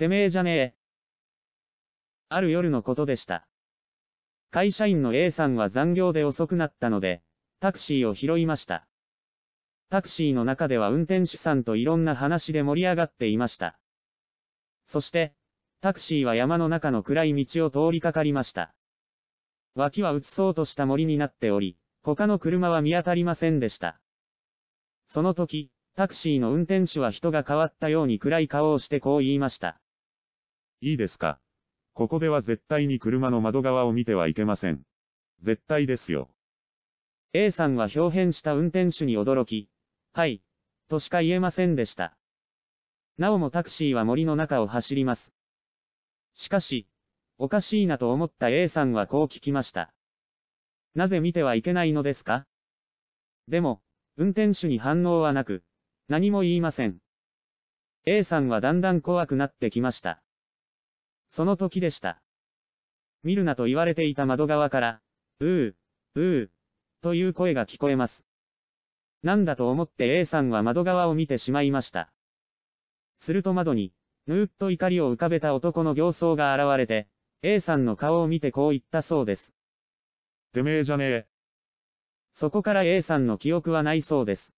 てめえじゃねえ。ある夜のことでした。会社員の A さんは残業で遅くなったので、タクシーを拾いました。タクシーの中では運転手さんといろんな話で盛り上がっていました。そして、タクシーは山の中の暗い道を通りかかりました。脇は移そうとした森になっており、他の車は見当たりませんでした。その時、タクシーの運転手は人が変わったように暗い顔をしてこう言いました。いいですかここでは絶対に車の窓側を見てはいけません。絶対ですよ。A さんは表変した運転手に驚き、はい、としか言えませんでした。なおもタクシーは森の中を走ります。しかし、おかしいなと思った A さんはこう聞きました。なぜ見てはいけないのですかでも、運転手に反応はなく、何も言いません。A さんはだんだん怖くなってきました。その時でした。見るなと言われていた窓側から、うー、うー、という声が聞こえます。なんだと思って A さんは窓側を見てしまいました。すると窓に、ぬーっと怒りを浮かべた男の形相が現れて、A さんの顔を見てこう言ったそうです。てめえじゃねえ。そこから A さんの記憶はないそうです。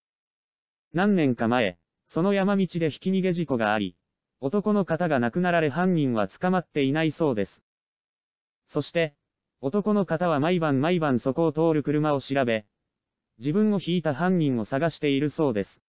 何年か前、その山道でひき逃げ事故があり、男の方が亡くなられ犯人は捕まっていないそうです。そして、男の方は毎晩毎晩そこを通る車を調べ、自分を引いた犯人を探しているそうです。